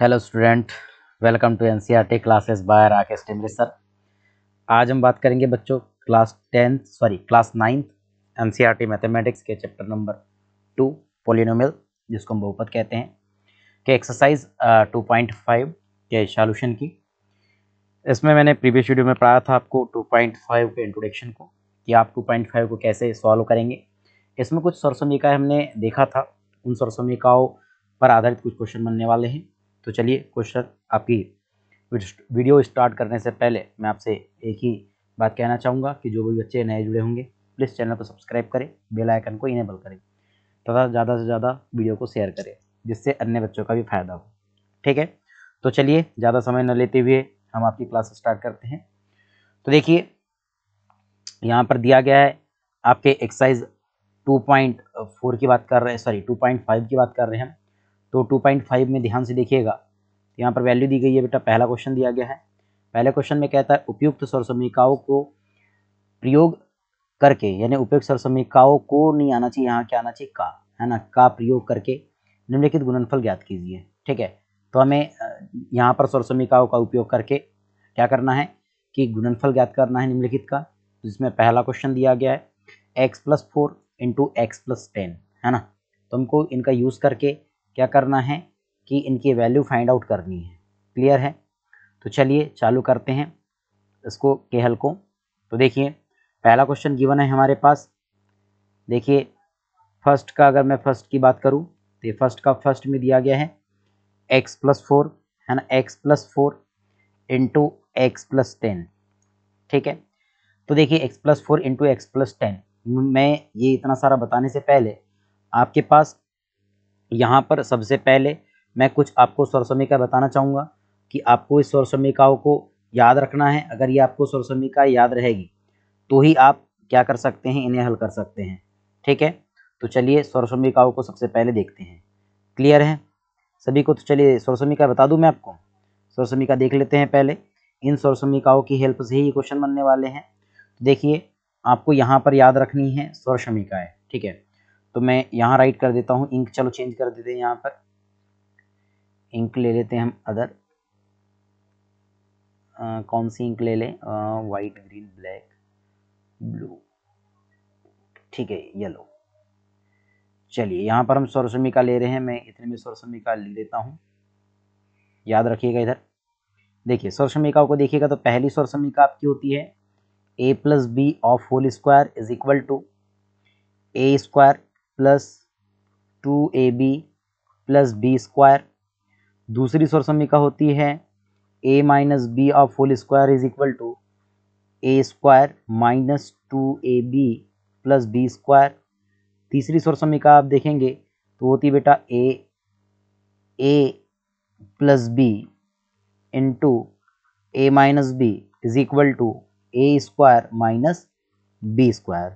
Hello student welcome to T classes by Rakesh Timri sir आज हम बात करेंगे बच्चों class tenth sorry class ninth the mathematics के चैप्टर नंबर टू पोलिनोमियल जिसको हम बहुपत कहते हैं के एक्सरसाइज टू पॉइंट फाइव के सॉल्यूशन की इसमें मैंने प्रीवियस वीडियो में पढ़ाया था आपको टू पॉइंट फाइव के इंट्रोडक्शन को कि आप टू पॉइंट फाइव को कैसे सॉल्व करेंगे इसमें कुछ सरसमिकाएँ हमने देखा था उन सरसमिकाओं पर आधारित कुछ क्वेश्चन बनने वाले हैं तो चलिए क्वेश्चन आपकी वीडियो स्टार्ट करने से पहले मैं आपसे एक ही बात कहना चाहूँगा कि जो भी बच्चे नए जुड़े होंगे प्लीज़ चैनल को सब्सक्राइब करें बेल आइकन को इनेबल करें तथा ज़्यादा से ज़्यादा वीडियो को शेयर करें जिससे अन्य बच्चों का भी फायदा हो ठीक है तो चलिए ज़्यादा समय न लेते हुए हम आपकी क्लास स्टार्ट करते हैं तो देखिए यहाँ पर दिया गया है आपके एक्सरसाइज 2.4 की बात कर रहे हैं सॉरी 2.5 की बात कर रहे हैं हम तो 2.5 में ध्यान से देखिएगा तो यहाँ पर वैल्यू दी गई है बेटा पहला क्वेश्चन दिया गया है पहले क्वेश्चन में कहता है उपयुक्त स्वर समीकाओं को प्रयोग करके यानी उपयुक्त स्वर समीकाओं को नहीं आना चाहिए यहाँ क्या आना चाहिए का है ना का प्रयोग करके निम्नलिखित गुणनफल ज्ञात कीजिए ठीक है तो हमें यहाँ पर स्वर समीकाओं का उपयोग करके क्या करना है कि गुणनफल ज्ञात करना है निम्नलिखित का तो जिसमें पहला क्वेश्चन दिया गया है X plus four into X plus ten है ना तो हमको इनका यूज़ करके क्या करना है कि इनकी वैल्यू फाइंड आउट करनी है क्लियर है तो चलिए चालू करते हैं इसको हल को तो देखिए पहला क्वेश्चन गिवन है हमारे पास देखिए फर्स्ट का अगर मैं फर्स्ट की बात करूं तो ये फर्स्ट का फर्स्ट में दिया गया है एक्स प्लस फोर है ना X plus four into X plus ten ठीक है तो देखिए X plus four into X plus ten मैं ये इतना सारा बताने से पहले आपके पास यहाँ पर सबसे पहले मैं कुछ आपको स्वर समीका बताना चाहूँगा कि आपको इस स्वर समीकाओं को याद रखना है अगर ये आपको स्वर समीका याद रहेगी तो ही आप क्या कर सकते हैं इन्हें हल कर सकते हैं ठीक है तो चलिए स्वर समीकाओं को सबसे पहले देखते हैं क्लियर है सभी को तो चलिए स्वर समीका बता दूँ मैं आपको स्वर समीका देख लेते हैं पहले इन स्वर समीकाओं की हेल्प से ही ये क्वेश्चन बनने वाले हैं देखिए आपको यहाँ पर याद रखनी है स्वर समीकाएँ ठीक है तो मैं यहाँ राइट कर देता हूँ इंक चलो चेंज कर देते हैं यहाँ पर इंक ले लेते हैं हम अदर कौन सी इंक ले लें वाइट ग्रीन ब्लैक ब्लू ठीक है येलो चलिए यहाँ पर हम सौरसमी का ले रहे हैं मैं इतने में सौरसमी का ले लेता हूँ याद रखिएगा इधर देखिए सौरसमीकाओं को देखिएगा तो पहली सौरसमीका आपकी होती है A plus B of whole square is equal to A square plus two A B plus B square दूसरी स्वर समीका होती है A minus B of whole square is equal to A square minus two A B plus B square तीसरी स्वर समीका आप देखेंगे तो होती बेटा A A plus B into A minus B is equal to A square minus B square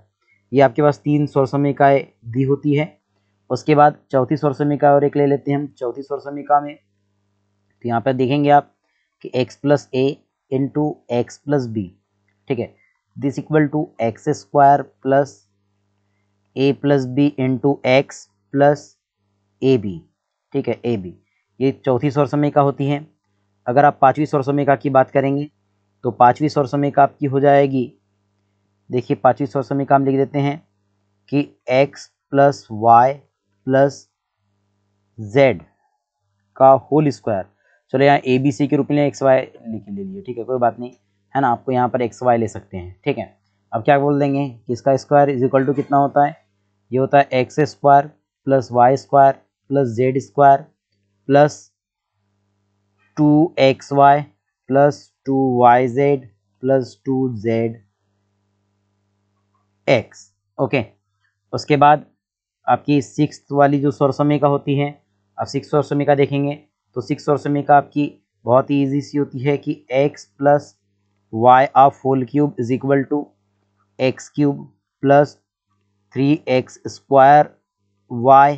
ये आपके पास तीन स्वर समिकाएँ दी होती है उसके बाद चौथी स्वर समिका और एक ले लेते हैं हम चौथी स्वर समिका में तो यहाँ पर देखेंगे आप कि x plus A into X plus B ठीक है this equal to X square plus A plus B into X plus A B ठीक है ए बी ये चौथी स्वर समिका होती है अगर आप पाँचवीं स्वर समिका की बात करेंगे तो पाँचवीं स्वर समिका आपकी हो जाएगी देखिए पाँचवीं सौ समीकरण लिख देते हैं कि x plus Y plus Z का होल स्क्वायर चलो यहाँ ए बी सी के रूप में एक्स वाई लिख ले लिए ठीक है कोई बात नहीं है ना आपको यहाँ पर एक्स वाई ले सकते हैं ठीक है अब क्या बोल देंगे कि इसका स्क्वायर इज इक्वल टू कितना होता है ये होता है X square plus Y square plus Z square plus two X Y plus two Y Z plus two Z X okay उसके बाद आपकी सिक्स वाली जो स्वर समीका होती है आप सिक्स स्वर समीका देखेंगे तो सिक्स स्वर समीका आपकी बहुत ही ईजी सी होती है कि X plus Y of whole cube is equal to X cube plus three X square Y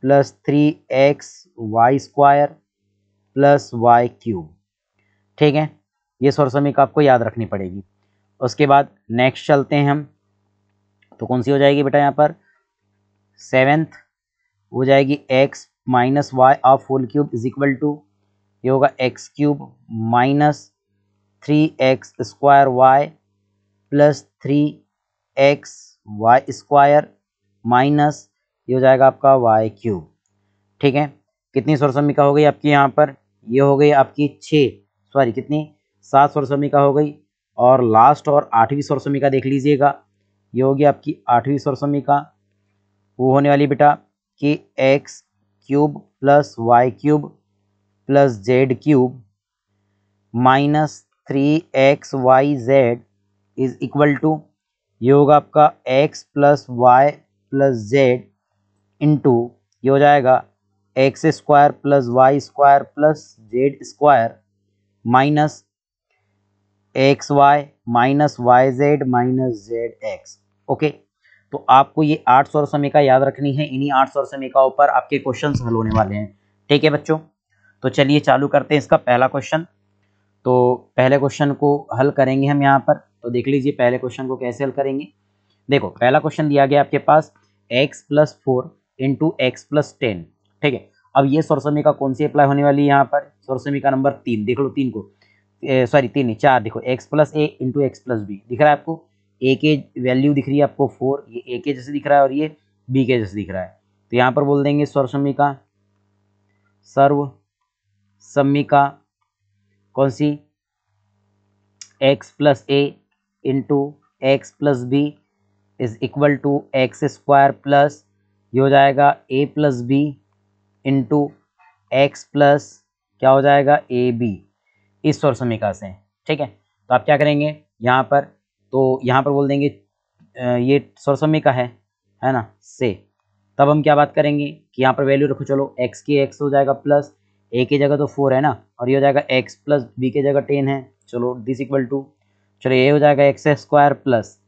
plus three X Y square plus Y cube ठीक है ये स्वर समीका आपको याद रखनी पड़ेगी उसके बाद नेक्स्ट चलते हैं हम तो कौन सी हो जाएगी बेटा यहाँ पर सेवेंथ हो जाएगी X minus Y of whole cube is equal to ये होगा X cube minus three X square Y plus three X Y square minus ये हो जाएगा आपका वाई क्यूब ठीक है कितनी स्वर समीका हो गई आपकी यहाँ पर ये हो गई आपकी छः सॉरी कितनी सात स्वर समीका हो गई और लास्ट और आठवीं स्वर समीका देख लीजिएगा ये होगी आपकी आठवीं स्वर का वो होने वाली बेटा कि X cube plus Y cube plus Z cube minus three X Y Z is equal to ये होगा आपका X plus Y plus Z into ये हो जाएगा X square plus Y square plus Z square minus X Y minus Y Z minus Z X okay तो आपको ये आठ सौ समीका याद रखनी है इन्हीं आठ सौ समीकाओं पर आपके क्वेश्चन हल होने वाले हैं ठीक है बच्चों तो चलिए चालू करते हैं इसका पहला क्वेश्चन तो पहले क्वेश्चन को हल करेंगे हम यहाँ पर तो देख लीजिए पहले क्वेश्चन को कैसे हल करेंगे देखो पहला क्वेश्चन दिया गया आपके पास x plus four into X plus ten ठीक है अब ये समीका कौन सी अप्लाई होने वाली है यहाँ पर समीका नंबर तीन देख लो तीन को सॉरी तीन चार देखो X plus A into X plus B दिख रहा है आपको ए के वैल्यू दिख रही है आपको फोर ये ए के जैसे दिख रहा है और ये बी के जैसे दिख रहा है तो यहाँ पर बोल देंगे स्वरसमिका सर्व सम्मिका कौन सी X plus A into X plus B is equal to X square plus ये हो जाएगा A plus B into X plus क्या हो जाएगा ए बी इस स्वर समीका से ठीक है तो आप क्या करेंगे यहाँ पर तो यहाँ पर बोल देंगे ये सरसमी का है है ना से तब हम क्या बात करेंगे कि यहाँ पर वैल्यू रखो चलो एक्स की एक्स हो जाएगा प्लस ए की जगह तो फोर है ना और ये हो जाएगा एक्स प्लस बी की जगह टेन है चलो दिस इक्वल टू चलो ये हो जाएगा एक्स स्क्वायर प्लस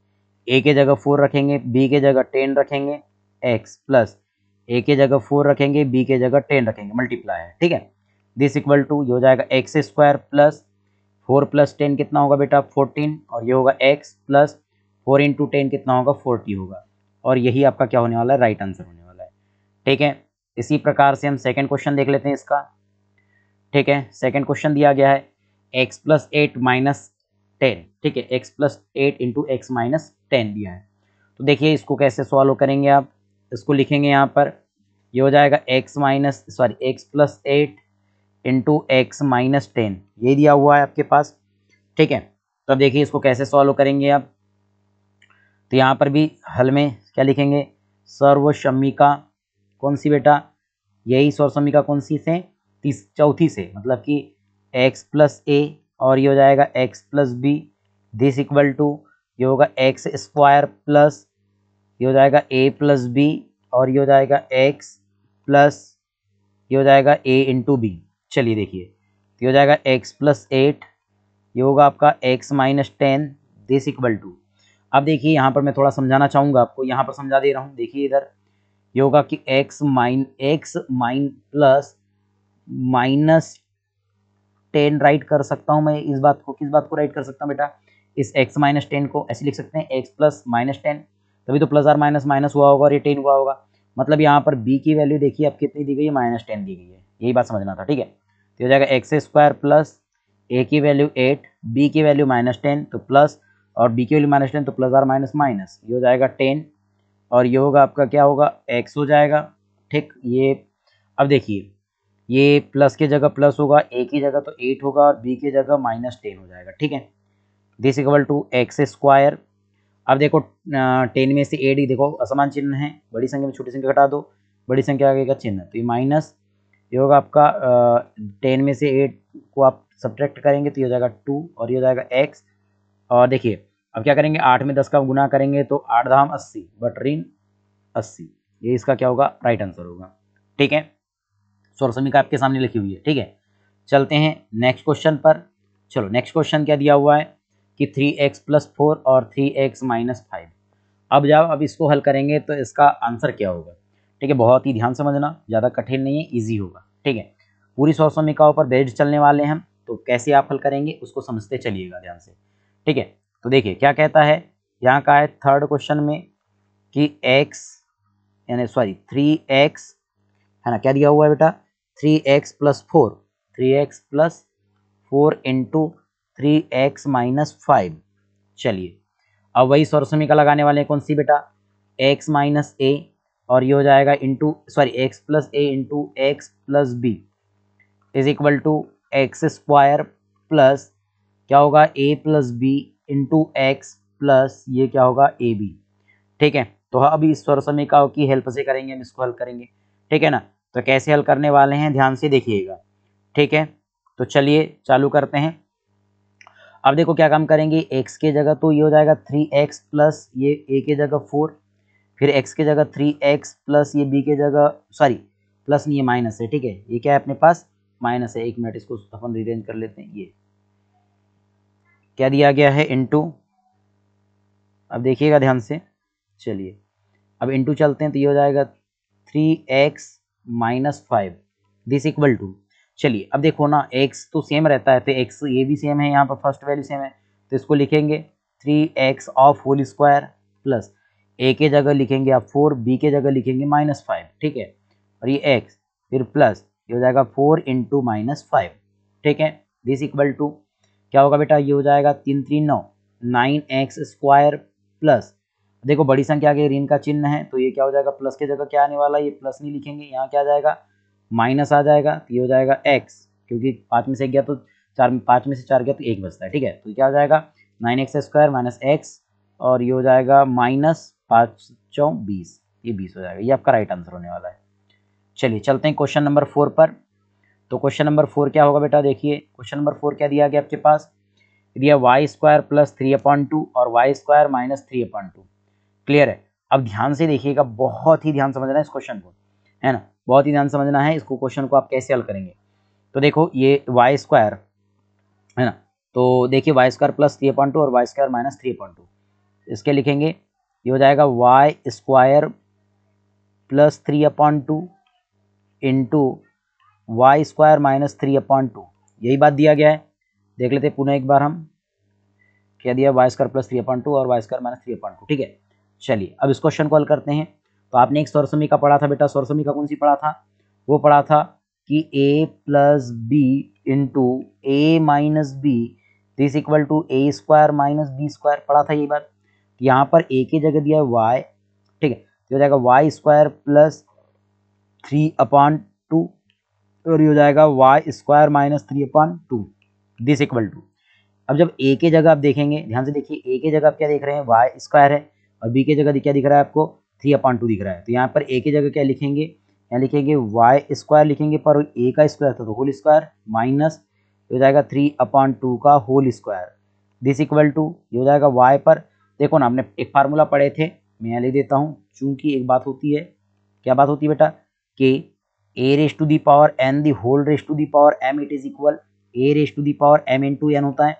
ए के जगह फोर रखेंगे बी के जगह टेन रखेंगे एक्स प्लस ए के जगह फोर रखेंगे बी के जगह टेन रखेंगे मल्टीप्लाई है ठीक है दिस इक्वल टू ये हो जाएगा X square plus four plus ten कितना होगा बेटा फोर्टीन और ये होगा X plus four into ten कितना होगा फोर्टी होगा और यही आपका क्या होने वाला है राइट आंसर होने वाला है ठीक है इसी प्रकार से हम सेकेंड क्वेश्चन देख लेते हैं इसका ठीक है सेकेंड क्वेश्चन दिया गया है X plus eight minus ten ठीक है X plus eight into X minus ten दिया है तो देखिए इसको कैसे सॉल्व करेंगे आप इसको लिखेंगे यहाँ पर ये हो जाएगा X minus sorry X plus eight into X minus ten ये दिया हुआ है आपके पास ठीक है तो अब देखिए इसको कैसे सॉल्व करेंगे आप तो यहाँ पर भी हल में क्या लिखेंगे सर्वशमिका कौन सी बेटा यही सर्वशमिका कौन सी से तीस चौथी से मतलब कि एक्स प्लस ए और ये हो जाएगा X plus B this equal to ये होगा एक्स स्क्वायर प्लस ये हो जाएगा ए प्लस बी और ये हो जाएगा एक्स प्लस ये हो जाएगा ए इंटू बी चलिए देखिए तो हो जाएगा एक्स प्लस एट ये होगा आपका X minus ten this equal to अब देखिए यहाँ पर मैं थोड़ा समझाना चाहूँगा आपको यहाँ पर समझा दे रहा हूँ देखिए इधर ये होगा कि X minus X minus plus minus ten right कर सकता हूँ मैं इस बात को किस बात को राइट कर सकता हूँ बेटा इस एक्स माइनस टेन को ऐसे लिख सकते हैं एक्स प्लस माइनस टेन तभी तो प्लस आर माइनस माइनस हुआ होगा और ये टेन हुआ होगा मतलब यहाँ पर बी की वैल्यू देखिए आप कितनी दी गई है माइनस टेन दी गई है यही बात समझना था ठीक है तो हो जाएगा एक्स स्क्वायर प्लस ए की वैल्यू एट बी की वैल्यू माइनस टेन तो प्लस और बी की वैल्यू माइनस टेन तो प्लस आर माइनस माइनस ये हो जाएगा टेन तो तो और ये होगा आपका क्या होगा एक्स हो जाएगा ठीक ये अब देखिए ये प्लस की जगह प्लस होगा ए की जगह तो एट होगा और बी की जगह माइनस टेन हो जाएगा ठीक है this equal to X square अब देखो टेन में से एट ही देखो असमान चिन्ह है बड़ी संख्या में छोटी संख्या घटा दो बड़ी संख्या आगे का चिन्ह तो ये माइनस ये होगा आपका टेन में से एट को आप सब्ट्रैक्ट करेंगे तो ये हो जाएगा टू और ये हो जाएगा एक्स और देखिए अब क्या करेंगे आठ में दस का गुना करेंगे तो आठ धाम अस्सी बट अस्सी ये इसका क्या होगा राइट आंसर होगा ठीक है स्वर समीका आपके सामने लिखी हुई है ठीक है चलते हैं नेक्स्ट क्वेश्चन पर चलो नेक्स्ट क्वेश्चन क्या दिया हुआ है कि थ्री एक्स प्लस फोर और थ्री एक्स माइनस फाइव अब जब अब इसको हल करेंगे तो इसका आंसर क्या होगा ठीक है बहुत ही ध्यान समझना ज़्यादा कठिन नहीं है ईजी होगा ठीक है पूरी सौ समिकाओं पर बेज चलने वाले हैं तो कैसे आप हल करेंगे उसको समझते चलिएगा ध्यान से ठीक है तो देखिए क्या कहता है यहाँ का है थर्ड क्वेश्चन में कि x यानी सॉरी थ्री एक्स है ना क्या दिया हुआ है बेटा three X plus four three X plus four into three X minus five चलिए अब वही सौर समिका लगाने वाले हैं कौन सी बेटा एक्स माइनस ए और ये हो जाएगा into sorry X plus A into X plus B is equal to X square plus क्या होगा A plus B into X plus ये क्या होगा ए बी ठीक है तो हाँ, अभी इस स्वर समीका की हेल्प से करेंगे हम इसको हल करेंगे ठीक है ना तो कैसे हल करने वाले हैं ध्यान से देखिएगा ठीक है तो चलिए चालू करते हैं अब देखो क्या काम करेंगे एक्स के जगह तो ये हो जाएगा थ्री एक्स प्लस ये ए के जगह फोर फिर एक्स के जगह थ्री एक्स प्लस ये बी के जगह सॉरी प्लस नहीं ये माइनस है ठीक है ये क्या है अपने पास माइनस है एक मिनट इसको अपन रिरेंज कर लेते हैं ये क्या दिया गया है इंटू अब देखिएगा ध्यान से चलिए अब इंटू चलते हैं तो ये हो जाएगा three X minus five this equal to चलिए अब देखो ना एक्स तो सेम रहता है तो एक्स ये भी सेम है यहाँ पर फर्स्ट वैल्यू सेम है तो इसको लिखेंगे three X of whole square plus A के जगह लिखेंगे आप फोर बी के जगह लिखेंगे माइनस फाइव ठीक है और ये एक्स फिर प्लस ये हो जाएगा फोर इंटू माइनस फाइव ठीक है दिस इक्वल टू क्या होगा बेटा ये हो जाएगा तीन तीन नौ नाइन एक्स स्क्वायर प्लस देखो बड़ी संख्या के ऋण का चिन्ह है तो ये क्या हो जाएगा प्लस के जगह क्या आने वाला है ये प्लस नहीं लिखेंगे यहाँ क्या आ जाएगा माइनस आ जाएगा तो ये हो जाएगा एक्स क्योंकि पाँच में से गया तो चार पाँच में से चार गया तो एक बचता है ठीक है तो क्या हो जाएगा nine X square minus X और ये हो जाएगा माइनस पाँच चौ बीस ये बीस हो जाएगा ये आपका राइट आंसर होने वाला है चलिए चलते हैं क्वेश्चन नंबर फोर पर तो क्वेश्चन नंबर फोर क्या होगा बेटा देखिए क्वेश्चन नंबर फोर क्या दिया गया आपके पास दिया Y square plus three upon two और Y square minus three upon two clear है अब ध्यान से देखिएगा बहुत ही ध्यान समझना है इस क्वेश्चन को है ना बहुत ही ध्यान समझना है इसको क्वेश्चन को आप कैसे हल करेंगे तो देखो ये वाई स्क्वायर है ना तो देखिए Y square plus three upon two और Y square minus three upon two इसके लिखेंगे ये हो जाएगा Y square plus three upon two into Y square minus three upon two यही बात दिया गया है देख लेते पुनः एक बार हम क्या दिया Y square plus three upon two और Y square minus three upon two ठीक है चलिए अब इस क्वेश्चन को हल करते हैं तो आपने एक सौरसमी का पढ़ा था बेटा सौरसमी का कौन सी पढ़ा था वो पढ़ा था कि A plus B into A minus B this equal to A square minus B square पढ़ा था यही बात तो यहाँ पर ए की जगह दिया है वाई ठीक है तो हो जाएगा Y square plus three upon two और ये हो जाएगा Y square minus three upon two this equal to अब जब ए के जगह आप देखेंगे ध्यान से देखिए ए के जगह आप क्या देख रहे हैं वाई स्क्वायर है और बी के जगह क्या दिख रहा है आपको थ्री अपॉन टू दिख रहा है तो यहाँ पर ए के जगह क्या लिखेंगे यहाँ लिखेंगे वाई स्क्वायर लिखेंगे पर ए का स्क्वायर था तो होल स्क्वायर माइनस हो जाएगा थ्री अपॉन टू का whole square this equal to ये हो जाएगा वाई पर देखो ना हमने एक फार्मूला पढ़े थे मैं यहाँ ले देता हूँ चूंकि एक बात होती है क्या बात होती है बेटा के A raise to the power N the whole raise to the power M it is equal A raise to the power M into N होता है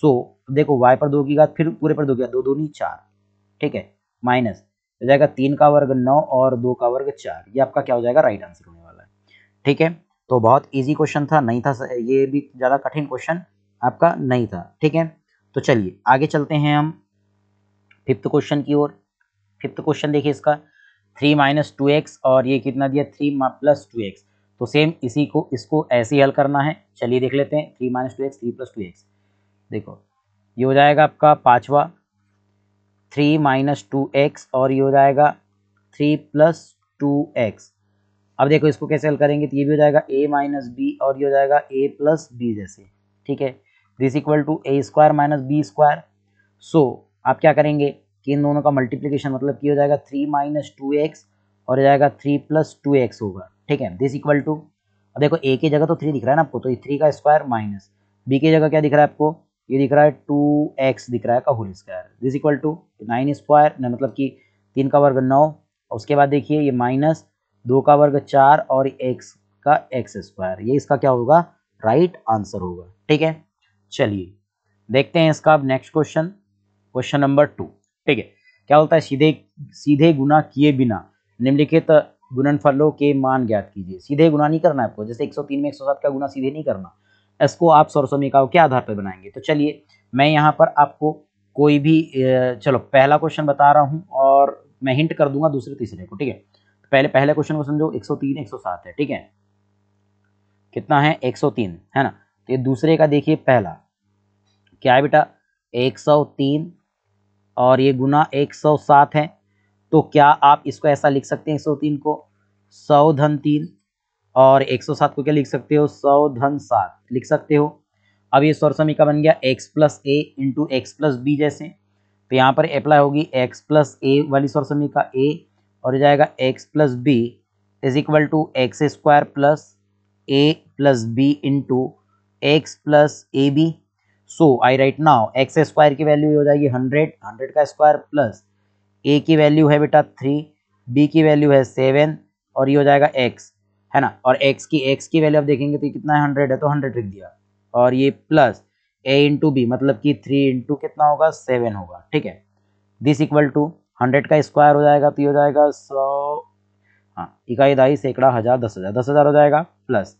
सो so, तो देखो वाई पर दो की घात फिर पूरे पर दो की दो नहीं चार ठीक है माइनस हो जाएगा तीन का वर्ग नौ और दो का वर्ग चार ये आपका क्या हो जाएगा राइट आंसर होने वाला है ठीक है तो बहुत इजी क्वेश्चन था नहीं था ये भी ज़्यादा कठिन क्वेश्चन आपका नहीं था ठीक है तो चलिए आगे चलते हैं हम फिफ्थ क्वेश्चन की ओर फिफ्थ क्वेश्चन देखिए इसका थ्री माइनस टू एक्स और ये कितना दिया थ्री प्लस टू एक्स तो सेम इसी को इसको ऐसे ही हल करना है चलिए देख लेते हैं three minus two X three plus two X देखो ये हो जाएगा आपका पाँचवा थ्री माइनस टू एक्स और ये हो जाएगा थ्री प्लस टू एक्स अब देखो इसको कैसे हल करेंगे तो ये भी हो जाएगा ए माइनस बी और ये हो जाएगा ए प्लस बी जैसे ठीक है this equal to A square minus B square so आप क्या करेंगे कि इन दोनों का मल्टीप्लीकेशन मतलब की हो जाएगा थ्री माइनस टू एक्स और हो जाएगा थ्री प्लस टू एक्स होगा ठीक है दिस इक्वल टू अब देखो ए की जगह तो थ्री दिख रहा है ना आपको तो थ्री का स्क्वायर माइनस बी की जगह क्या दिख रहा है आपको ये दिख रहा है टू एक्स दिख रहा है का whole square this equal to nine square मतलब कि तीन का वर्ग नौ और उसके बाद देखिए ये माइनस दो का वर्ग चार और एक्स का एक्स स्क्वायर ये इसका क्या होगा राइट right आंसर होगा ठीक है चलिए देखते हैं इसका अब next question question number two ठीक है क्या होता है सीधे सीधे गुना किए बिना निम्नलिखित गुणनफलों के मान ज्ञात कीजिए सीधे गुना नहीं करना है आपको जैसे 103 में 107 का गुना सीधे नहीं करना इसको आप सौ के आधार पर बनाएंगे तो चलिए मैं यहाँ पर आपको कोई भी चलो पहला क्वेश्चन बता रहा हूँ और मैं हिंट कर दूंगा दूसरे तीसरे को ठीक है तो पहले पहले क्वेश्चन को समझो 103 107 है ठीक है कितना है 103 है ना तो ये दूसरे का देखिए पहला क्या है बेटा 103 और ये गुना 107 है तो क्या आप इसको ऐसा लिख सकते हैं 103 को सौ धन तीन और 107 को क्या लिख सकते हो सौ धन सात लिख सकते हो अब ये सौर समीका बन गया x plus A into X plus B जैसे तो यहाँ पर अप्लाई होगी x प्लस ए वाली सौर समीका ए और जाएगा x plus B is equal to X square plus A plus B into X plus A B so I write now X square की वैल्यू हो जाएगी हंड्रेड हंड्रेड का स्क्वायर प्लस ए की value है बेटा थ्री बी की value है seven और ये हो जाएगा एक्स है ना और एक्स की एक्स की वैल्यू आप देखेंगे तो कितना है हंड्रेड है तो हंड्रेड लिख दिया और ये प्लस ए इंटू बी मतलब कि थ्री इंटू कितना होगा सेवन होगा ठीक है दिस इक्वल टू हंड्रेड का स्क्वायर हो जाएगा तो ये हो जाएगा सौ हाँ इकाई दाई सैकड़ा हज़ार दस हज़ार दस हज़ार हो जाएगा प्लस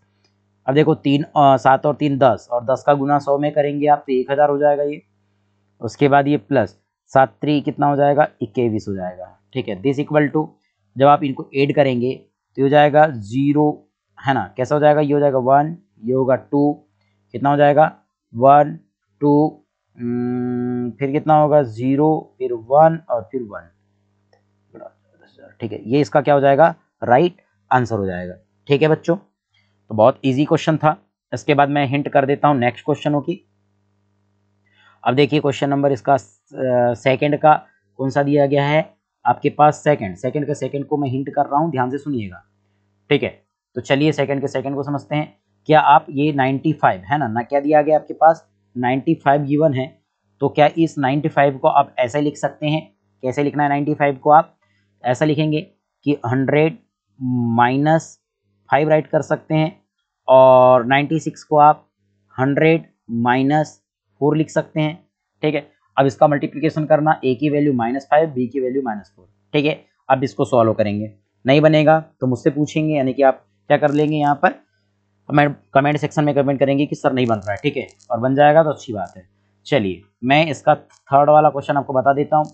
अब देखो तीन सात और तीन दस और दस का गुना सौ में करेंगे आप तो एक हज़ार हो जाएगा ये उसके बाद ये प्लस सात त्री कितना हो जाएगा इक्कीस हो जाएगा ठीक है दिस इक्वल टू जब आप इनको ऐड करेंगे तो ये हो जाएगा ज़ीरो है ना कैसा हो जाएगा ये हो जाएगा वन ये होगा टू कितना हो जाएगा वन टू फिर कितना होगा ज़ीरो फिर वन और फिर वन अच्छा, अच्छा। ठीक है ये इसका क्या हो जाएगा राइट आंसर हो जाएगा ठीक है बच्चों तो बहुत इजी क्वेश्चन था इसके बाद मैं हिंट कर देता हूँ नेक्स्ट क्वेश्चनों की अब देखिए क्वेश्चन नंबर इसका सेकंड का कौन सा दिया गया है आपके पास सेकंड सेकंड के सेकंड को मैं हिंट कर रहा हूँ ध्यान से सुनिएगा ठीक है तो चलिए सेकंड के सेकंड को समझते हैं क्या आप ये नाइन्टी फाइव है ना ना क्या दिया गया आपके पास नाइन्टी फाइव गिवन है तो क्या इस नाइन्टी फाइव को आप ऐसे लिख सकते हैं कैसे लिखना है नाइन्टी फाइव को आप ऐसा लिखेंगे कि हंड्रेड माइनस फाइव राइट कर सकते हैं और 96 को आप 100 माइनस फोर लिख सकते हैं ठीक है अब इसका मल्टीप्लीकेशन करना ए की वैल्यू माइनस फाइव बी की वैल्यू माइनस फोर ठीक है अब इसको सॉल्व करेंगे नहीं बनेगा तो मुझसे पूछेंगे यानी कि आप क्या कर लेंगे यहाँ पर कमेंट कमेंट सेक्शन में कमेंट करेंगे कि सर नहीं बन रहा है ठीक है और बन जाएगा तो अच्छी बात है चलिए मैं इसका थर्ड वाला क्वेश्चन आपको बता देता हूँ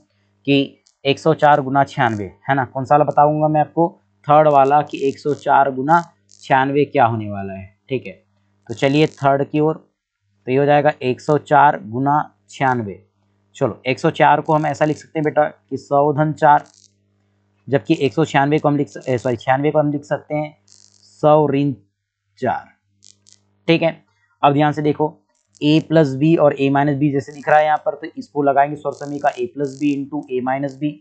कि एक सौ गुना छियानवे है ना कौन सा वाला बताऊँगा मैं आपको थर्ड वाला कि एक सौ गुना छियानवे क्या होने वाला है ठीक है तो चलिए थर्ड की ओर तो ये हो जाएगा 104 गुना छियानवे चलो चार को हम ऐसा लिख सकते हैं बेटा कि सौ धन चार जबकि एक सौ छियानवे को हम लिख सॉरी छियानवे को हम लिख सकते हैं सौ ऋण चार ठीक है अब ध्यान से देखो ए प्लस बी और ए माइनस बी जैसे दिख रहा है यहाँ पर तो इसको लगाएंगे स्वर समी का A plus B into A minus B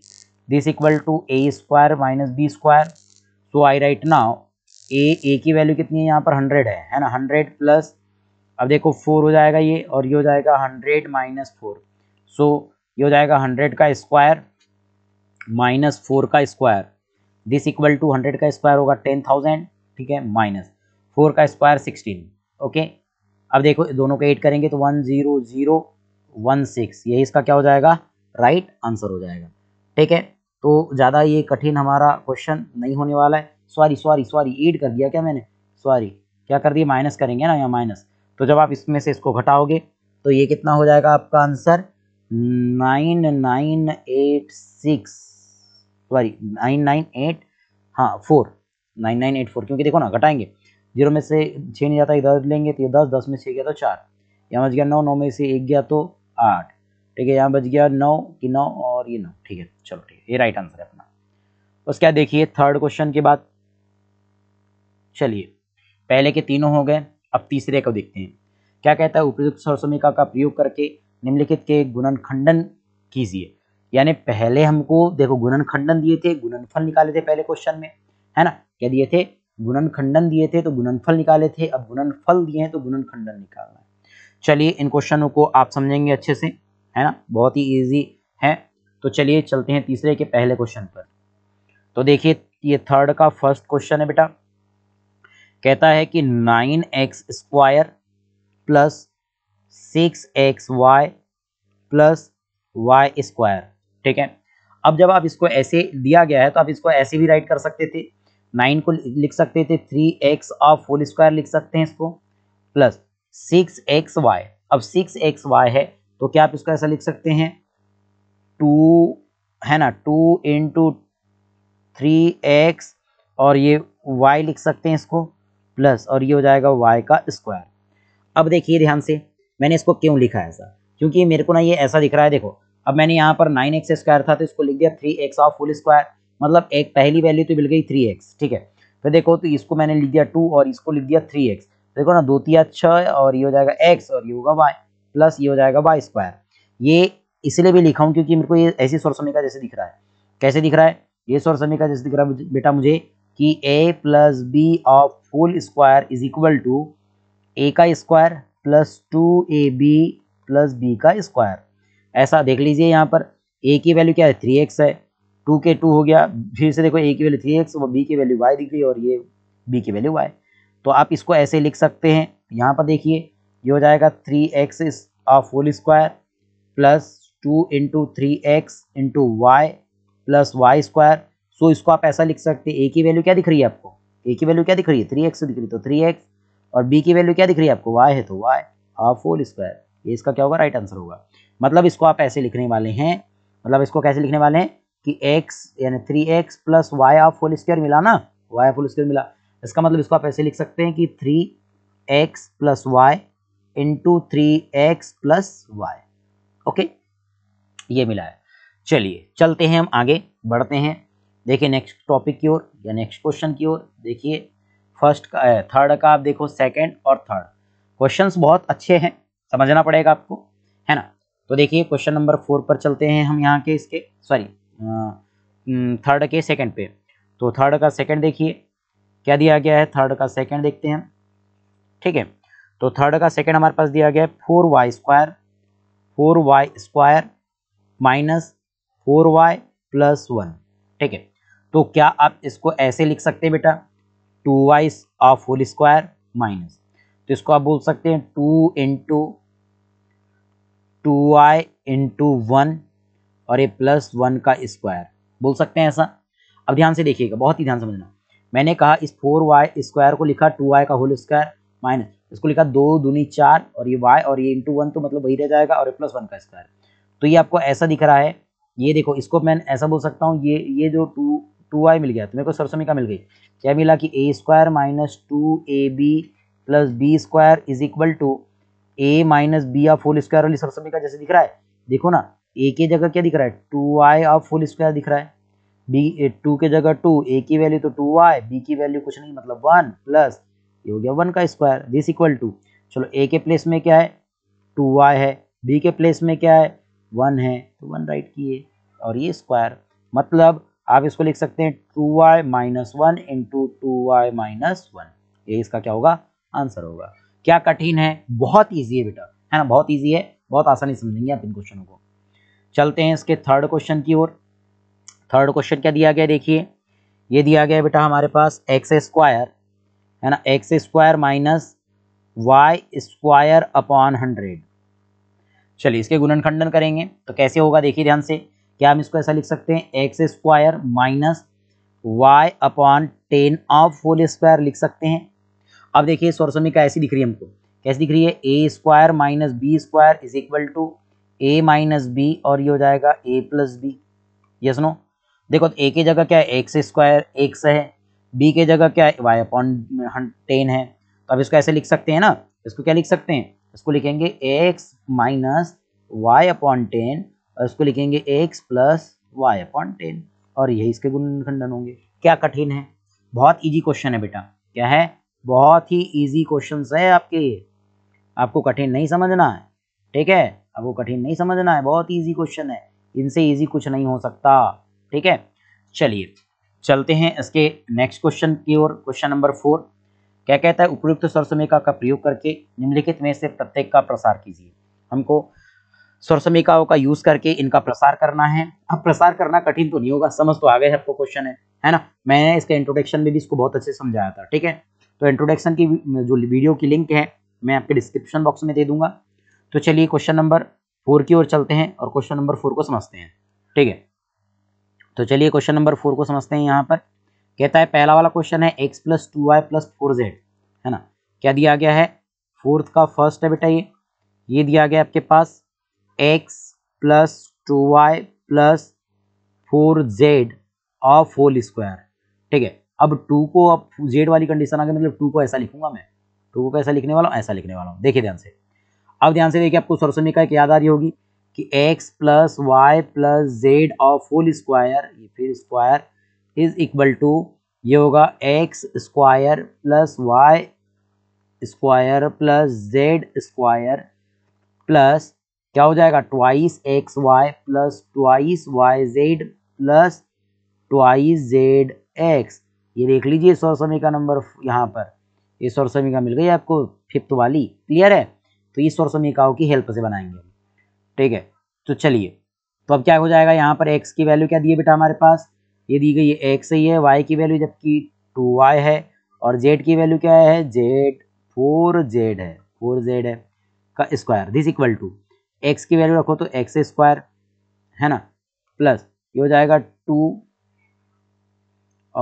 this equal to A square minus B square so I write now A A की वैल्यू कितनी है यहाँ पर हंड्रेड है है ना हंड्रेड प्लस अब देखो फोर हो जाएगा ये और ये हो जाएगा हंड्रेड माइनस फोर सो ये हो जाएगा हंड्रेड का स्क्वायर माइनस फोर का square this equal to hundred का स्क्वायर होगा टेन थाउजेंड ठीक है माइनस फोर का स्क्वायर सिक्सटीन ओके अब देखो दोनों को एड करेंगे तो one zero zero one six यही इसका क्या हो जाएगा राइट right आंसर हो जाएगा ठीक है तो ज़्यादा ये कठिन हमारा क्वेश्चन नहीं होने वाला है सॉरी सॉरी सॉरी एड कर दिया क्या मैंने सॉरी क्या कर दिया माइनस करेंगे ना यहाँ माइनस तो जब आप इसमें से इसको घटाओगे तो ये कितना हो जाएगा आपका answer nine nine eight six sorry nine nine eight हाँ four nine nine eight four क्योंकि देखो ना घटाएंगे जीरो में से छः नहीं जाता इधर लेंगे तो ये दस दस में छः गया तो चार यहाँ बच गया नौ नौ में से एक गया तो आठ ठीक है यहाँ बच गया नौ कि नौ और ये नौ ठीक है चलो ठीक है ये राइट आंसर है अपना उसके बाद देखिए थर्ड क्वेश्चन के बाद चलिए पहले के तीनों हो गए अब तीसरे को देखते हैं क्या कहता है उपयुक्त सरसमिका का प्रयोग करके निम्नलिखित के गुणन खंडन कीजिए यानी पहले हमको देखो गुणन खंडन दिए थे गुणनफल निकाले थे पहले क्वेश्चन में है ना क्या दिए थे गुणन खंडन दिए थे तो गुणनफल निकाले थे अब गुणनफल दिए हैं तो गुणन खंडन निकालना है चलिए इन क्वेश्चनों को आप समझेंगे अच्छे से है ना बहुत ही ईजी है तो चलिए चलते हैं तीसरे के पहले क्वेश्चन पर तो देखिए ये थर्ड का फर्स्ट क्वेश्चन है बेटा कहता है कि nine X square plus six X Y plus Y square ठीक है अब जब आप इसको ऐसे दिया गया है तो आप इसको ऐसे भी राइट कर सकते थे नाइन को लिख सकते थे three X of whole square लिख सकते हैं इसको प्लस सिक्स एक्स वाई अब सिक्स एक्स वाई है तो क्या आप इसको ऐसा लिख सकते हैं टू है ना टू इंटू थ्री एक्स और ये वाई लिख सकते हैं इसको प्लस और ये हो जाएगा वाई का स्क्वायर अब देखिए ध्यान से मैंने इसको क्यों लिखा है ऐसा क्योंकि मेरे को ना ये ऐसा दिख रहा है देखो अब मैंने यहाँ पर नाइन एक्स स्क्वायर था तो इसको लिख दिया three X of full square मतलब एक पहली वैल्यू तो मिल गई थ्री एक्स ठीक है फिर देखो तो इसको मैंने लिख दिया टू और इसको लिख दिया थ्री एक्स देखो ना दो तिया छः और ये हो जाएगा एक्स और ये होगा वाई प्लस ये हो जाएगा वाई स्क्वायर ये इसलिए भी लिखा हूँ क्योंकि मेरे को ये ऐसी स्वर समीका जैसे दिख रहा है कैसे दिख रहा है ये स्वर समीका जैसे दिख रहा है बेटा मुझे कि a plus B of full square is equal to A का square plus two A B plus B का स्क्वायर ऐसा देख लीजिए यहाँ पर ए की वैल्यू क्या है थ्री एक्स है टू के टू हो गया फिर से देखो ए की वैल्यू थ्री एक्स और बी की वैल्यू वाई दिख रही है और ये बी की वैल्यू वाई तो आप इसको ऐसे लिख सकते हैं यहाँ पर देखिए ये हो जाएगा three X of whole square plus two into three X into Y plus Y square so so, इसको आप ऐसा लिख सकते हैं ए की वैल्यू क्या दिख रही है आपको ए की वैल्यू क्या दिख रही है थ्री एक्स दिख रही है तो थ्री एक्स और बी की वैल्यू क्या दिख रही है आपको वाई है तो वाई हाफ होल स्क्वायर ये इसका क्या होगा राइट आंसर होगा मतलब इसको आप ऐसे लिखने वाले हैं मतलब इसको कैसे लिखने वाले हैं कि एक्स यानी three X plus Y half whole square मिला ना वाई हाफ होल स्क्वायर मिला इसका मतलब इसको आप ऐसे लिख सकते हैं कि three X plus Y into three X plus Y okay ये मिला है चलिए चलते हैं हम आगे बढ़ते हैं देखिए नेक्स्ट टॉपिक की ओर या नेक्स्ट क्वेश्चन की ओर देखिए फर्स्ट का थर्ड का आप देखो सेकंड और थर्ड क्वेश्चंस बहुत अच्छे हैं समझना पड़ेगा आपको है ना तो देखिए क्वेश्चन नंबर फोर पर चलते हैं हम यहाँ के इसके सॉरी थर्ड के सेकंड पे तो थर्ड का सेकंड देखिए क्या दिया गया है थर्ड का सेकंड देखते हैं ठीक है तो थर्ड का सेकेंड हमारे पास दिया गया है four Y square four Y square minus four Y plus one ठीक है तो क्या आप इसको ऐसे लिख सकते हैं बेटा two Y's of whole square minus तो इसको आप बोल सकते हैं two into two I into one और ये प्लस वन का स्क्वायर बोल सकते हैं ऐसा अब ध्यान से देखिएगा बहुत ही ध्यान समझना मैंने कहा इस फोर वाई स्क्वायर को लिखा टू वाई का होल स्क्वायर माइनस इसको लिखा दो दूनी चार और ये वाई और ये इंटू वन तो मतलब वही रह जाएगा और प्लस वन का स्क्वायर तो ये आपको ऐसा दिख रहा है ये देखो इसको मैं ऐसा बोल सकता हूँ ये ये जो टू टू आई मिल गया तो मेरे को का मिल गई क्या मिला कि A square minus two A B plus B square is equal to A minus B of whole square वाली का जैसे दिख रहा है देखो ना ए के जगह क्या दिख रहा है two I of whole square दिख रहा है बी टू के जगह टू ए की वैल्यू तो टू आई बी की वैल्यू कुछ नहीं मतलब वन प्लस ये हो गया वन का स्क्वायर दिस इक्वल टू चलो ए के प्लेस में क्या है टू आई है बी के प्लेस में क्या है वन है तो वन राइट किए और ये स्क्वायर मतलब आप इसको लिख सकते हैं two Y minus one into two Y minus one ये इसका क्या होगा आंसर होगा क्या कठिन है बहुत ईजी है बेटा है ना बहुत ईजी है बहुत आसानी समझेंगे आप इन क्वेश्चनों को चलते हैं इसके थर्ड क्वेश्चन की ओर थर्ड क्वेश्चन क्या दिया गया देखिए ये दिया गया बेटा हमारे पास एक्स स्क्वायर है ना X square minus Y square upon hundred चलिए इसके गुणनखंडन करेंगे तो कैसे होगा देखिए ध्यान से क्या हम इसको ऐसा लिख सकते हैं X square minus Y upon ten of whole square लिख सकते हैं अब देखिए स्वर समीका ऐसी दिख रही है हमको कैसी दिख रही है A square minus B square is equal to A minus B और ये हो जाएगा A plus B yes no देखो तो ए की जगह क्या है एक्स स्क्वायर एक्स है बी के जगह क्या है वाई अपॉन टेन है तो अब इसको ऐसे लिख सकते हैं ना इसको क्या लिख सकते हैं इसको लिखेंगे X minus Y upon ten और इसको लिखेंगे X plus Y upon ten और यही इसके गुणनखंडन होंगे क्या कठिन है बहुत इजी क्वेश्चन है बेटा क्या है बहुत ही इजी क्वेश्चन है आपके आपको कठिन नहीं समझना है ठीक है आपको कठिन नहीं समझना है बहुत इजी क्वेश्चन है इनसे इजी कुछ नहीं हो सकता ठीक है चलिए चलते हैं इसके नेक्स्ट क्वेश्चन की ओर क्वेश्चन नंबर फोर क्या कहता है उपयुक्त सरसमेका का प्रयोग करके निम्नलिखित में से प्रत्येक का प्रसार कीजिए हमको स्वर समीकाओं का यूज करके इनका प्रसार करना है अब प्रसार करना कठिन तो नहीं होगा समझ तो आ गए आपको क्वेश्चन है है ना मैंने इसके इंट्रोडक्शन में भी इसको बहुत अच्छे समझाया था ठीक है तो इंट्रोडक्शन की जो वीडियो की लिंक है मैं आपके डिस्क्रिप्शन बॉक्स में दे दूंगा तो चलिए क्वेश्चन नंबर फोर की ओर चलते हैं और क्वेश्चन नंबर फोर को समझते हैं ठीक है तो चलिए क्वेश्चन नंबर फोर को समझते हैं यहाँ पर कहता है पहला वाला क्वेश्चन है X plus two Y plus four Z है ना क्या दिया गया है फोर्थ का फर्स्ट है बेटा ये ये दिया गया आपके पास X plus two Y plus four Z of whole square ठीक है अब टू को अब जेड वाली कंडीशन आ गई मतलब टू को ऐसा लिखूंगा मैं टू को कैसा लिखने वाला हूँ ऐसा लिखने वाला हूँ देखिए ध्यान से अब ध्यान से देखिए आपको सरसों का एक याद आ रही होगी कि x plus Y plus Z of whole square फिर स्क्वायर इज इक्वल टू ये होगा x square plus Y square plus Z square plus क्या हो जाएगा twice X Y plus twice Y Z plus twice Z X ये देख लीजिए सौरसमी का नंबर यहाँ पर ये सौरसमी का मिल गई आपको फिफ्थ वाली क्लियर है तो ये सौरसमीकाओं की हेल्प से बनाएंगे ठीक है तो चलिए तो अब क्या हो जाएगा यहाँ पर एक्स की वैल्यू क्या दी है बेटा हमारे पास ये दी गई है एक्स ही है वाई की वैल्यू जबकि टू वाई है और जेड की वैल्यू क्या है जेड फोर जेड है फोर जेड है का square this equal to X की वैल्यू रखो तो एक्स स्क्वायर है ना प्लस ये हो जाएगा टू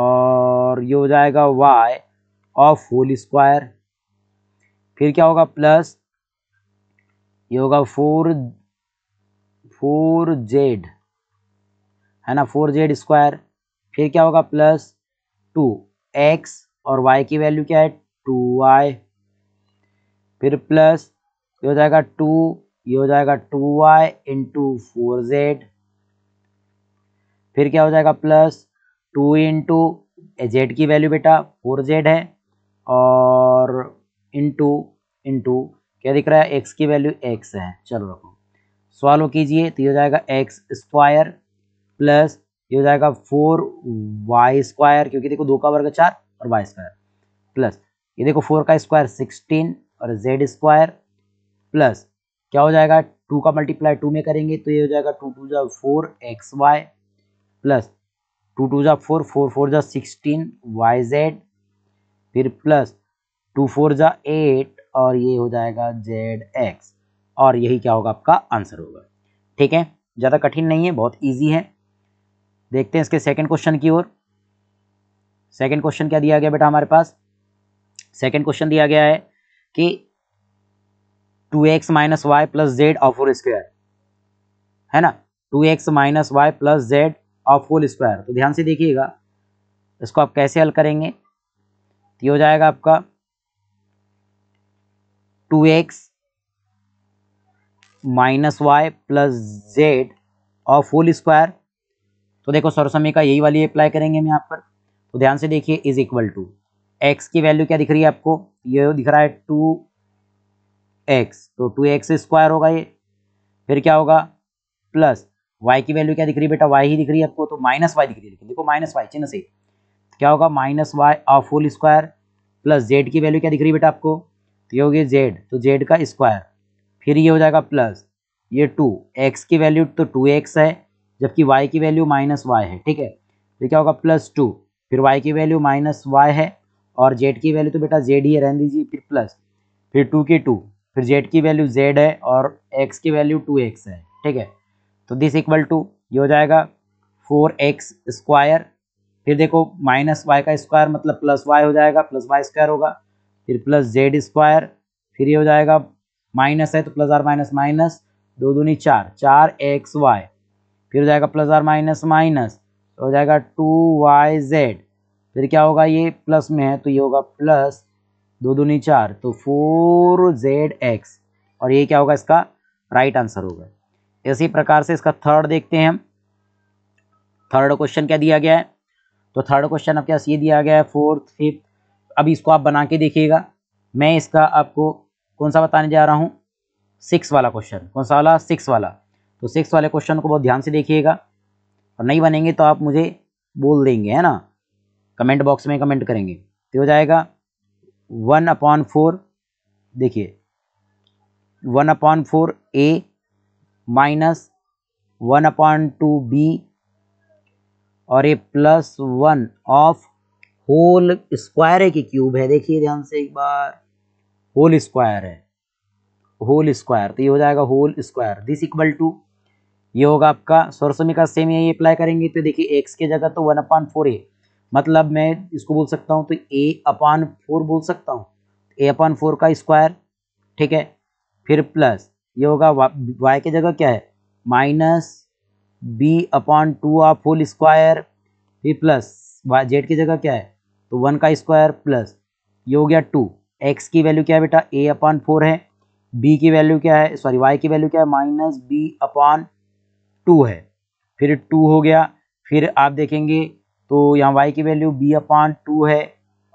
और ये हो जाएगा वाई ऑफ होल स्क्वायर फिर क्या होगा प्लस ये होगा फोर फोर जेड है ना फोर जेड स्क्वायर फिर क्या होगा प्लस टू एक्स और वाई की वैल्यू क्या है टू वाई फिर प्लस ये हो जाएगा टू ये हो जाएगा two Y into four Z फिर क्या हो जाएगा प्लस टू इंटू जेड की वैल्यू बेटा फोर जेड है और इंटू इंटू क्या दिख रहा है एक्स की वैल्यू एक्स है चलो रखो सॉल्व कीजिए तो ये हो जाएगा एक्स स्क्वायर प्लस ये हो जाएगा फोर वाई स्क्वायर क्योंकि देखो दो का वर्ग चार और वाई स्क्वायर प्लस ये देखो फोर का स्क्वायर सिक्सटीन और जेड स्क्वायर प्लस क्या हो जाएगा टू का मल्टीप्लाई टू में करेंगे तो ये हो जाएगा टू टू जा four X Y plus two two जा फोर फोर फोर जा सिक्सटीन वाई जेड फिर प्लस टू फोर जा एट और ये हो जाएगा जेड एक्स और यही क्या होगा आपका आंसर होगा ठीक है ज़्यादा कठिन नहीं है बहुत ईजी है देखते हैं इसके सेकेंड क्वेश्चन की ओर सेकेंड क्वेश्चन क्या दिया गया बेटा हमारे पास सेकेंड क्वेश्चन दिया गया है कि two X minus Y plus Z of whole square है ना two X minus Y plus Z of whole square तो ध्यान से देखिएगा इसको आप कैसे हल करेंगे तो हो जाएगा आपका two X minus Y plus Z of whole square तो देखो सरसमी का यही वाली अप्लाई करेंगे हम यहाँ पर तो ध्यान से देखिए इज इक्वल टू एक्स की वैल्यू क्या दिख रही है आपको ये दिख रहा है टू एक्स तो टू एक्स स्क्वायर होगा ये फिर क्या होगा प्लस वाई की वैल्यू क्या दिख रही है बेटा वाई ही दिख रही है आपको तो माइनस वाई दिख रही है लेकिन देखो माइनस वाई चिन्ह से क्या होगा minus Y of whole square plus Z की वैल्यू क्या दिख रही है बेटा आपको तो ये होगी जेड तो जेड का स्क्वायर फिर ये हो जाएगा प्लस ये टू एक्स की वैल्यू तो टू एक्स है जबकि वाई की वैल्यू माइनस वाई है ठीक है फिर क्या होगा प्लस टू फिर वाई की वैल्यू माइनस वाई है और जेड की वैल्यू तो बेटा जेड ही रहने दीजिए फिर प्लस फिर टू के टू फिर जेड की वैल्यू जेड है और एक्स की वैल्यू टू एक्स है ठीक है तो दिस इक्वल टू ये हो जाएगा फोर एक्स स्क्वायर फिर देखो माइनस वाई का स्क्वायर मतलब प्लस वाई हो जाएगा प्लस वाई स्क्वायर होगा फिर प्लस जेड स्क्वायर फिर ये हो जाएगा माइनस है तो प्लस आर माइनस माइनस दो दूनी चार चार एक्स वाई फिर हो जाएगा प्लस आर माइनस माइनस हो जाएगा टू वाई जेड फिर क्या होगा ये प्लस में है तो ये होगा प्लस दो दूनी चार तो फोर जेड एक्स और ये क्या होगा इसका राइट आंसर होगा इसी प्रकार से इसका थर्ड देखते हैं हम थर्ड क्वेश्चन क्या दिया गया है तो थर्ड क्वेश्चन आपके पास ये दिया गया है फोर्थ फिफ्थ अब इसको आप बना के देखिएगा मैं इसका आपको कौन सा बताने जा रहा हूँ सिक्स वाला क्वेश्चन कौन सा वाला सिक्स वाला तो सिक्स वाले क्वेश्चन को बहुत ध्यान से देखिएगा और नहीं बनेंगे तो आप मुझे बोल देंगे है ना कमेंट बॉक्स में कमेंट करेंगे तो हो जाएगा वन अपॉन फोर देखिए one upon four A minus one upon two B और ये plus one of whole square है कि क्यूब है देखिए ध्यान से एक बार होल स्क्वायर है होल स्क्वायर तो ये हो जाएगा whole square this equal to ये होगा आपका में का सेम यही अप्लाई करेंगे तो देखिए एक्स की जगह तो वन अपॉन फोर ए मतलब मैं इसको बोल सकता हूँ तो ए अपान फोर बोल सकता हूँ ए अपान फोर का स्क्वायर ठीक है फिर प्लस ये होगा वाई की जगह क्या है minus B upon two of whole square फिर प्लस वाई जेड की जगह क्या है तो वन का स्क्वायर प्लस ये हो गया टू एक्स की वैल्यू क्या है बेटा ए अपान फोर है बी की वैल्यू क्या है सॉरी वाई की वैल्यू क्या है माइनस बी अपान टू है फिर टू हो गया फिर आप देखेंगे तो यहाँ वाई की वैल्यू बी अपान टू है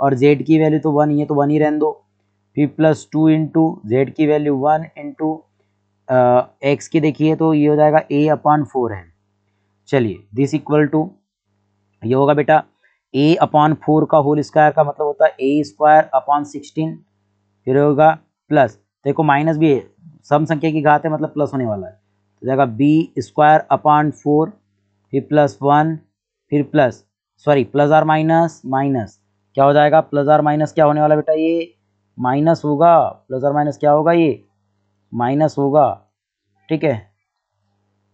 और जेड की वैल्यू तो वन ही है तो वन ही रहने दो फिर प्लस टू इंटू जेड की वैल्यू वन इंटू एक्स की देखिए तो ये हो जाएगा ए अपान फोर है चलिए दिस इक्वल टू ये होगा बेटा ए अपान फोर का होल स्क्वायर का मतलब होता है ए स्क्वायर अपान सिक्सटीन फिर होगा प्लस देखो माइनस भी है सम संख्या की घात है मतलब प्लस होने वाला है तो जाएगा बी स्क्वायर अपान फोर फिर प्लस वन फिर plus sorry plus are minus minus क्या हो जाएगा प्लस आर माइनस क्या होने वाला बेटा ये माइनस होगा प्लस आर माइनस क्या होगा ये माइनस होगा ठीक है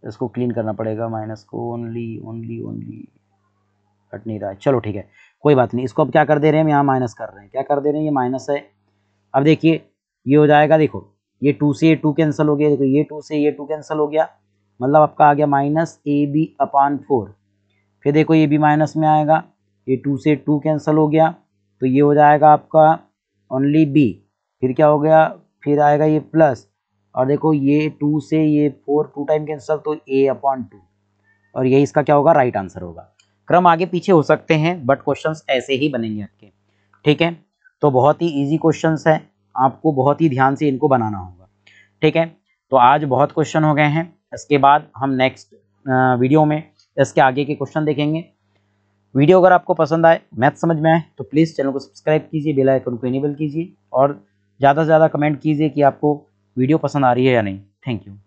इसको क्लीन करना पड़ेगा माइनस को ओनली ओनली ओनली हट नहीं रहा है चलो ठीक है कोई बात नहीं इसको अब क्या कर दे रहे हैं हम यहाँ माइनस कर रहे हैं क्या कर दे रहे हैं ये माइनस है अब देखिए ये हो जाएगा देखो ये टू से ये टू कैंसिल हो गया देखो ये टू से ये टू कैंसिल हो गया मतलब आपका आ गया minus A B upon four फिर देखो ये भी माइनस में आएगा ये टू से टू कैंसिल हो गया तो ये हो जाएगा आपका ओनली बी फिर क्या हो गया फिर आएगा ये प्लस और देखो ये टू से ये फोर टू टाइम कैंसिल तो ए अपॉन टू और यही इसका क्या होगा राइट आंसर होगा क्रम आगे पीछे हो सकते हैं बट क्वेश्चंस ऐसे ही बनेंगे आपके ठीक है तो बहुत ही इजी क्वेश्चंस है आपको बहुत ही ध्यान से इनको बनाना होगा ठीक है तो आज बहुत क्वेश्चन हो गए हैं इसके बाद हम नेक्स्ट वीडियो में इसके आगे के क्वेश्चन देखेंगे वीडियो अगर आपको पसंद आए मैथ समझ में आए तो प्लीज़ चैनल को सब्सक्राइब कीजिए बेल आइकन को इनेबल कीजिए और ज़्यादा से ज़्यादा कमेंट कीजिए कि आपको वीडियो पसंद आ रही है या नहीं थैंक यू